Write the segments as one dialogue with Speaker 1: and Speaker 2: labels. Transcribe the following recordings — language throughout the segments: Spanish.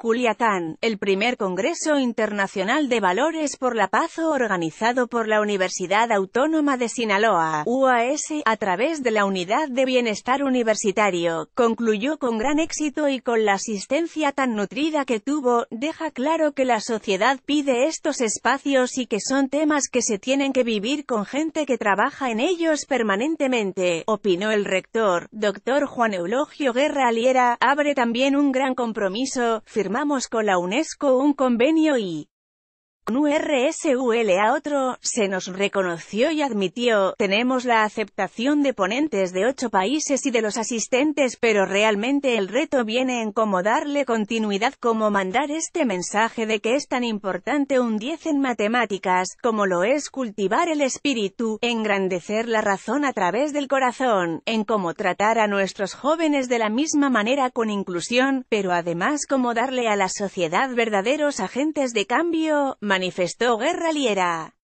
Speaker 1: Culiacán, el primer Congreso Internacional de Valores por la Paz organizado por la Universidad Autónoma de Sinaloa, UAS, a través de la Unidad de Bienestar Universitario, concluyó con gran éxito y con la asistencia tan nutrida que tuvo, deja claro que la sociedad pide estos espacios y que son temas que se tienen que vivir con gente que trabaja en ellos permanentemente, opinó el rector, doctor Juan Eulogio Guerra Aliera, abre también un gran compromiso, con la UNESCO un convenio y con a otro, se nos reconoció y admitió, tenemos la aceptación de ponentes de ocho países y de los asistentes pero realmente el reto viene en cómo darle continuidad, como mandar este mensaje de que es tan importante un 10 en matemáticas, como lo es cultivar el espíritu, engrandecer la razón a través del corazón, en cómo tratar a nuestros jóvenes de la misma manera con inclusión, pero además cómo darle a la sociedad verdaderos agentes de cambio, manifestó Guerra Liera.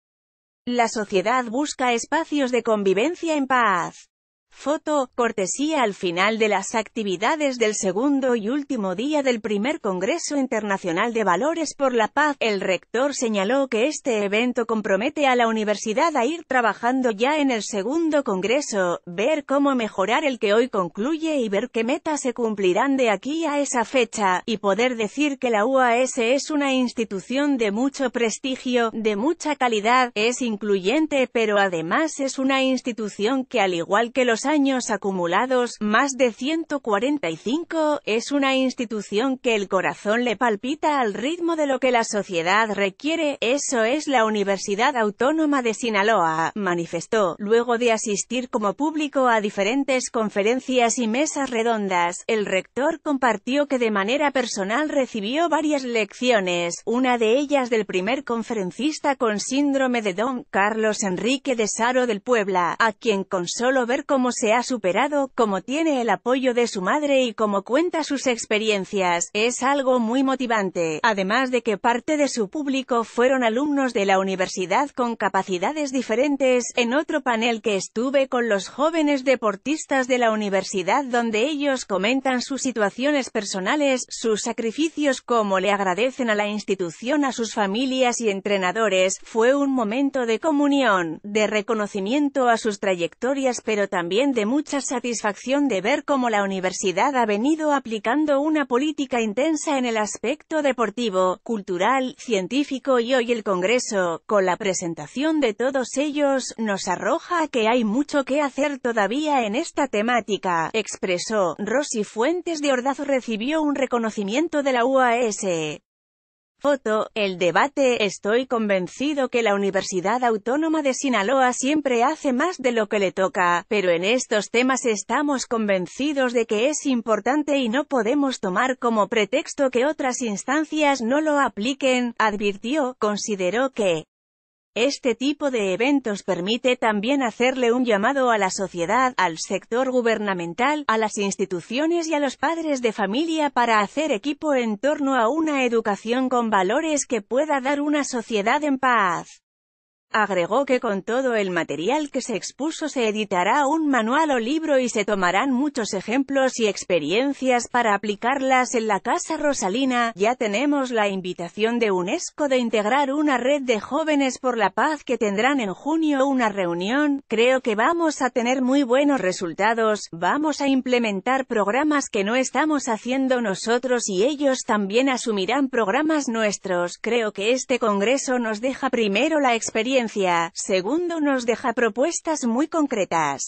Speaker 1: La sociedad busca espacios de convivencia en paz. Foto, cortesía al final de las actividades del segundo y último día del primer Congreso Internacional de Valores por la Paz, el rector señaló que este evento compromete a la universidad a ir trabajando ya en el segundo Congreso, ver cómo mejorar el que hoy concluye y ver qué metas se cumplirán de aquí a esa fecha, y poder decir que la UAS es una institución de mucho prestigio, de mucha calidad, es incluyente pero además es una institución que al igual que los años acumulados, más de 145, es una institución que el corazón le palpita al ritmo de lo que la sociedad requiere, eso es la Universidad Autónoma de Sinaloa, manifestó, luego de asistir como público a diferentes conferencias y mesas redondas, el rector compartió que de manera personal recibió varias lecciones, una de ellas del primer conferencista con síndrome de Don Carlos Enrique de Saro del Puebla, a quien con solo ver cómo se ha superado, como tiene el apoyo de su madre y como cuenta sus experiencias, es algo muy motivante, además de que parte de su público fueron alumnos de la universidad con capacidades diferentes, en otro panel que estuve con los jóvenes deportistas de la universidad donde ellos comentan sus situaciones personales, sus sacrificios, cómo le agradecen a la institución, a sus familias y entrenadores, fue un momento de comunión, de reconocimiento a sus trayectorias pero también de mucha satisfacción de ver cómo la universidad ha venido aplicando una política intensa en el aspecto deportivo, cultural, científico y hoy el Congreso, con la presentación de todos ellos, nos arroja que hay mucho que hacer todavía en esta temática, expresó. Rosy Fuentes de Ordazo recibió un reconocimiento de la UAS. Foto, el debate, estoy convencido que la Universidad Autónoma de Sinaloa siempre hace más de lo que le toca, pero en estos temas estamos convencidos de que es importante y no podemos tomar como pretexto que otras instancias no lo apliquen, advirtió, consideró que este tipo de eventos permite también hacerle un llamado a la sociedad, al sector gubernamental, a las instituciones y a los padres de familia para hacer equipo en torno a una educación con valores que pueda dar una sociedad en paz. Agregó que con todo el material que se expuso se editará un manual o libro y se tomarán muchos ejemplos y experiencias para aplicarlas en la Casa Rosalina. Ya tenemos la invitación de UNESCO de integrar una red de jóvenes por la paz que tendrán en junio una reunión. Creo que vamos a tener muy buenos resultados, vamos a implementar programas que no estamos haciendo nosotros y ellos también asumirán programas nuestros. Creo que este congreso nos deja primero la experiencia segundo nos deja propuestas muy concretas.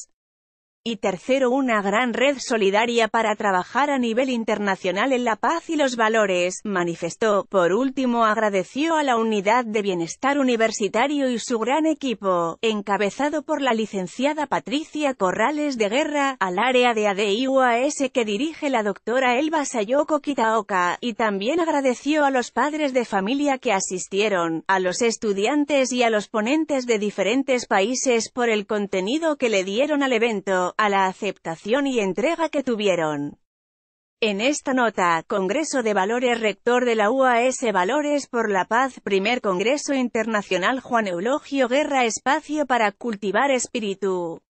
Speaker 1: Y tercero, una gran red solidaria para trabajar a nivel internacional en la paz y los valores, manifestó. Por último, agradeció a la Unidad de Bienestar Universitario y su gran equipo, encabezado por la licenciada Patricia Corrales de Guerra, al área de ADIUAS que dirige la doctora Elba Sayoko Kitaoka, y también agradeció a los padres de familia que asistieron, a los estudiantes y a los ponentes de diferentes países por el contenido que le dieron al evento a la aceptación y entrega que tuvieron. En esta nota, Congreso de Valores Rector de la UAS Valores por la Paz, Primer Congreso Internacional Juan Eulogio Guerra Espacio para Cultivar Espíritu.